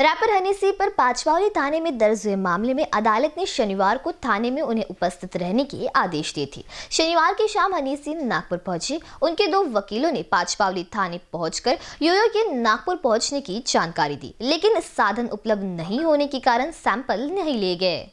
wrapper Honey Singh पर पांचवाली थाने में दर्ज हुए मामले में अदालत ने शनिवार को थाने में उन्हें उपस्थित रहने के आदेश दिए थे शनिवार की शाम हनी सिंह नागपुर पहुंचे उनके दो वकीलों ने पाचपावली थाने पहुंचकर यूयो के नागपुर पहुंचने की जानकारी दी लेकिन साधन उपलब्ध नहीं होने के कारण सैंपल नहीं लिए गए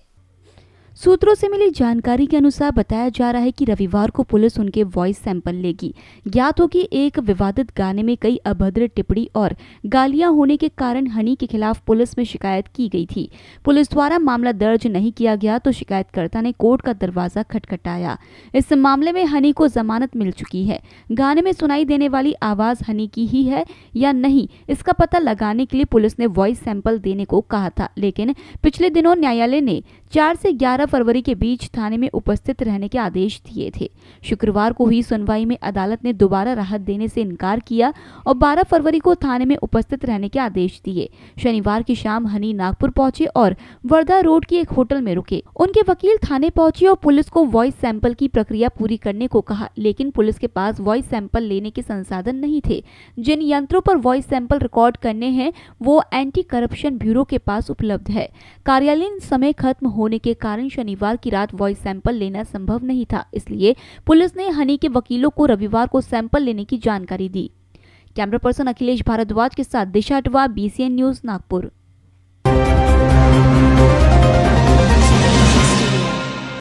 सूत्रों से मिली जानकारी के अनुसार बताया जा रहा है कि रविवार को पुलिस उनके वॉइस सैंपल लेगी ज्ञात हो कि एक विवादित गाने में कई अभद्र टिप्पणी और गालियां होने के कारण हनी के खिलाफ पुलिस में शिकायत की गई थी पुलिस द्वारा मामला दर्ज नहीं किया गया तो शिकायतकर्ता ने कोर्ट का दरवाजा खटखटाया इस मामले में हनी को जमानत मिल चुकी है गाने में सुनाई देने वाली आवाज हनी की ही है या नहीं इसका पता लगाने के लिए पुलिस ने वॉइस सैंपल देने को कहा था लेकिन पिछले दिनों न्यायालय ने चार से ग्यारह 18 फरवरी के बीच थाने में उपस्थित रहने के आदेश दिए थे शुक्रवार को हुई सुनवाई में अदालत ने दोबारा राहत देने से इनकार किया और 12 फरवरी को थाने में उपस्थित रहने के आदेश दिए शनिवार की शाम हनी नागपुर पहुंचे और वर्धा रोड की एक होटल में रुके उनके वकील थाने पहुंचे और पुलिस को वॉइस सैंपल की प्रक्रिया पूरी करने को कहा लेकिन पुलिस के पास वॉइस सैंपल लेने के संसाधन नहीं थे जिन यंत्रों पर वॉइस सैंपल रिकॉर्ड करने हैं वो एंटी करप्शन ब्यूरो के पास उपलब्ध है कार्यालय समय खत्म होने के कारण शनिवार की रात वॉइस सैंपल लेना संभव नहीं था इसलिए पुलिस ने हनी के वकीलों को रविवार को सैंपल लेने की जानकारी दी कैमरा पर्सन अखिलेश भारद्वाज के साथ दिशा अटवा बीसीएन न्यूज नागपुर